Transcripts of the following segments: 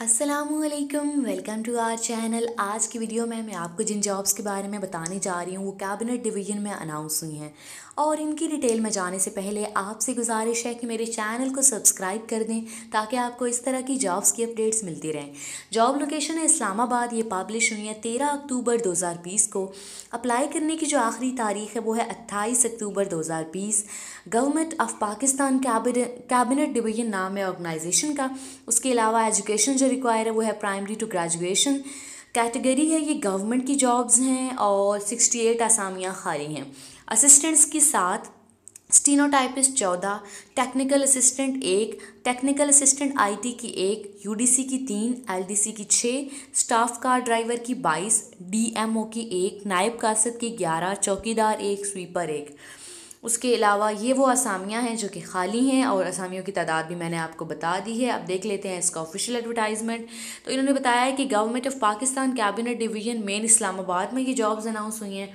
Aslam welcome to our channel आज की video में मैं आपको जिन जॉब्स के बारे में बताने जा रही हूँ वो कैबिनेट डिवीज़न में अनाउंस हुई हैं और इनकी डिटेल में जाने से पहले आपसे गुजारिश है कि मेरे चैनल को सब्सक्राइब कर दें ताकि आपको इस तरह की जॉब्स की अपडेट्स मिलती रहें जॉब लोकेशन है इस्लामाबाद ये पब्लिश हुई है तेरह अक्टूबर दो को अप्लाई करने की जो आखिरी तारीख है वो है अट्ठाईस अक्टूबर दो government of Pakistan cabinet division नाम है ऑर्गनाइजेशन का उसके अलावा एजुकेशन रिक्वायर है वो है प्राइमरी टू ग्रेजुएशन कैटेगरी है ये गवर्नमेंट की जॉब्स हैं और सिक्सटी एट आसामियाँ खाली हैं असिस्टेंट्स के साथ स्टीनोटाइपिस्ट चौदह टेक्निकल असिस्टेंट एक टेक्निकल असिस्टेंट आईटी की एक यूडीसी की तीन एलडीसी की छः स्टाफ कार ड्राइवर की बाईस डीएमओ की एक नायब कासद की ग्यारह चौकीदार एक स्वीपर एक उसके अलावा ये वो असामियाँ हैं जो कि खाली हैं और असामियों की तादाद भी मैंने आपको बता दी है अब देख लेते हैं इसका ऑफिशियल एडवर्टाइजमेंट तो इन्होंने बताया है कि government of Pakistan cabinet division main Islamabad में ये जॉब्स अनाउंस हुई हैं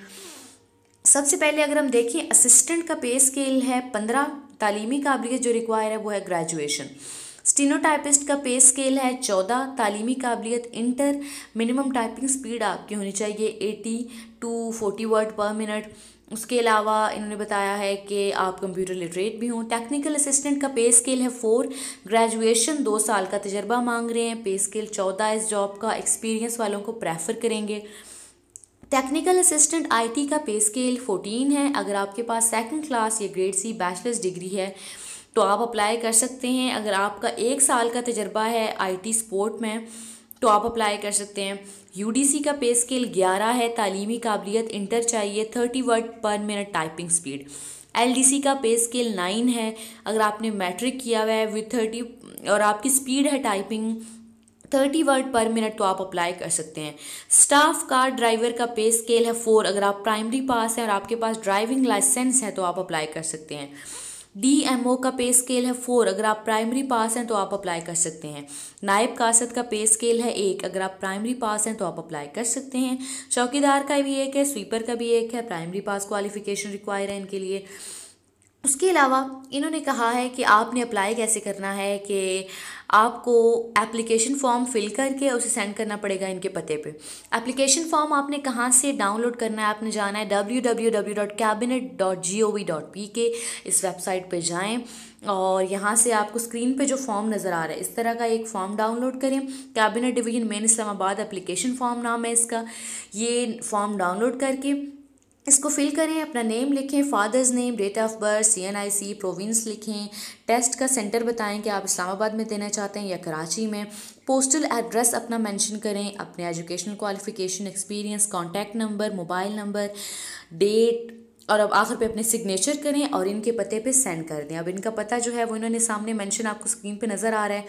सबसे पहले अगर हम देखें असिस्टेंट का पे स्केल है पंद्रह तालीमी काबिलियत जो रिक्वायर है वो है ग्रेजुएशन स्टीनोटाइपिस्ट का पे स्केल है चौदह तालीमी काबिलियत इंटर मिनिमम टाइपिंग स्पीड आपकी होनी चाहिए eighty to forty word per minute उसके अलावा इन्होंने बताया है कि आप कंप्यूटर लिटरेट भी हों टेक्निकल असिस्टेंट का पे स्केल है फोर ग्रेजुएशन दो साल का तजर्बा मांग रहे हैं पे स्केल चौदह इस जॉब का एक्सपीरियंस वालों को प्रेफर करेंगे टेक्निकल असिस्टेंट आईटी का पे स्केल फोर्टीन है अगर आपके पास सेकंड क्लास या ग्रेड सी बैचलर्स डिग्री है तो आप अप्लाई कर सकते हैं अगर आपका एक साल का तजर्बा है आईटी सपोर्ट में तो आप अप्लाई कर सकते हैं यूडीसी का पे स्केल ग्यारह है तालीमी काबिलियत इंटर चाहिए thirty word per minute typing speed LDC का पे स्केल नाइन है अगर आपने मैट्रिक किया हुआ है विथ थर्टी और आपकी स्पीड है typing thirty word per minute तो आप अप्लाई कर सकते हैं स्टाफ कार ड्राइवर का पे स्केल है फोर अगर आप प्राइमरी पास हैं और आपके पास ड्राइविंग लाइसेंस है तो आप अप्लाई कर सकते हैं डी एम ओ का पे स्केल है फोर अगर आप प्राइमरी पास हैं तो आप अप्लाई कर सकते हैं नायब कासद का पे स्केल है एक अगर आप प्राइमरी पास हैं तो आप अप्लाई कर सकते हैं चौकीदार का भी एक है स्वीपर का भी एक है प्राइमरी पास क्वालिफिकेशन रिक्वायर है इनके लिए उसके अलावा इन्होंने कहा है कि आपने अप्लाई कैसे करना है कि आपको एप्लीकेशन फॉर्म फिल करके उसे सेंड करना पड़ेगा इनके पते पे एप्लीकेशन फॉर्म आपने कहाँ से डाउनलोड करना है आपने जाना है W W W dot cabinet dot G O V dot P K इस वेबसाइट पे जाएं और यहाँ से आपको स्क्रीन पे जो फॉर्म नज़र आ रहा है इस तरह का एक फॉर्म डाउनलोड करें cabinet division main Islamabad application form नाम है इसका ये फॉर्म डाउनलोड करके इसको फिल करें अपना नेम लिखें father's name date of birth C N I C province लिखें टेस्ट का सेंटर बताएं कि आप इस्लामाबाद में देना चाहते हैं या कराची में पोस्टल एड्रेस अपना मेंशन करें अपने educational qualification experience contact number mobile number date और अब आखिर पे अपने सिग्नेचर करें और इनके पते पे सेंड कर दें अब इनका पता जो है वो इन्होंने सामने मेंशन आपको स्क्रीन पे नज़र आ रहा है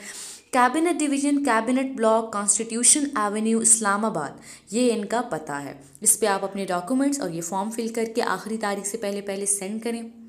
cabinet division cabinet block constitution avenue Islamabad ये इनका पता है इस पर आप अपने डॉक्यूमेंट्स और ये फॉर्म फिल करके आखिरी तारीख से पहले पहले सेंड करें